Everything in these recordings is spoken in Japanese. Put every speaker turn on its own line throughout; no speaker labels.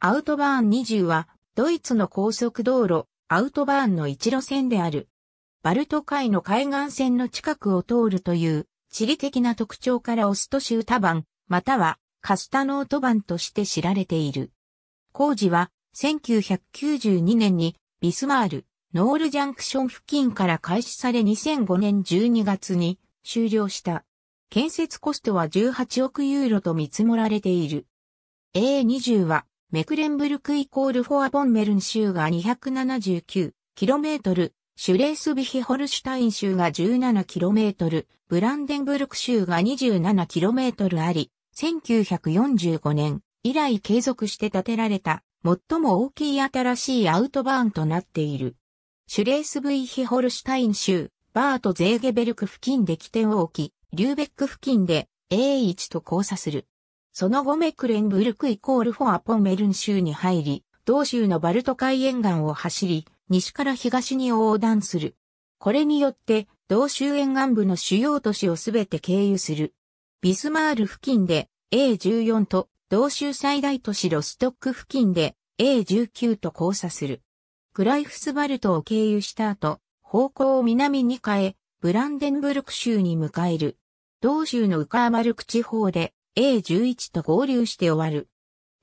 アウトバーン20は、ドイツの高速道路、アウトバーンの一路線である。バルト海の海岸線の近くを通るという、地理的な特徴からオスト州多番、またはカスタノート番として知られている。工事は、1992年にビスマール、ノールジャンクション付近から開始され2005年12月に終了した。建設コストは18億ユーロと見積もられている。A20 はメクレンブルクイコールフォアボンメルン州が 279km、シュレースビヒホルシュタイン州が 17km、ブランデンブルク州が 27km あり、1945年以来継続して建てられた最も大きい新しいアウトバーンとなっている。シュレースブイヒホルシュタイン州、バート・ゼーゲベルク付近で起点を置き、リューベック付近で A1 と交差する。その後メクレンブルクイコールフォアポメルン州に入り、同州のバルト海沿岸を走り、西から東に横断する。これによって、同州沿岸部の主要都市をすべて経由する。ビスマール付近で A14 と同州最大都市ロストック付近で A19 と交差する。クライフスバルトを経由した後、方向を南に変え、ブランデンブルク州に迎える。同州のウカーマルク地方で A11 と合流して終わる。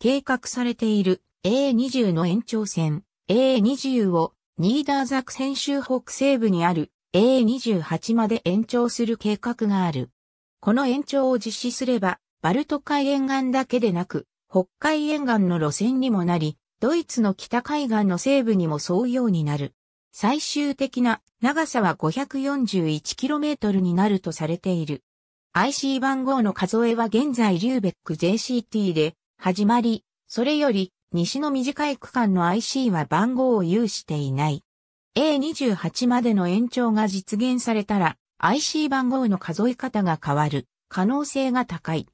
計画されている A20 の延長線 A20 をニーダーザクセン州北西部にある A28 まで延長する計画がある。この延長を実施すれば、バルト海沿岸だけでなく、北海沿岸の路線にもなり、ドイツの北海岸の西部にも沿うようになる。最終的な長さは 541km になるとされている。IC 番号の数えは現在リューベック JCT で始まり、それより西の短い区間の IC は番号を有していない。A28 までの延長が実現されたら IC 番号の数え方が変わる可能性が高い。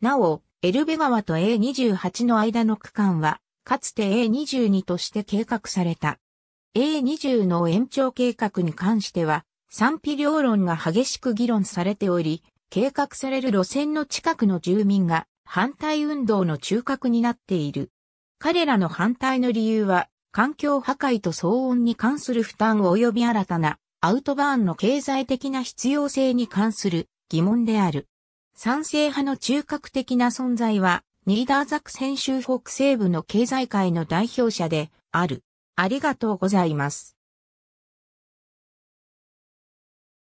なお、エルベ川と A28 の間の区間は、かつて A22 として計画された。A20 の延長計画に関しては、賛否両論が激しく議論されており、計画される路線の近くの住民が反対運動の中核になっている。彼らの反対の理由は、環境破壊と騒音に関する負担及び新たなアウトバーンの経済的な必要性に関する疑問である。賛成派の中核的な存在は、ニーダーザク選手北西部の経済界の代表者である。ありがとうございます。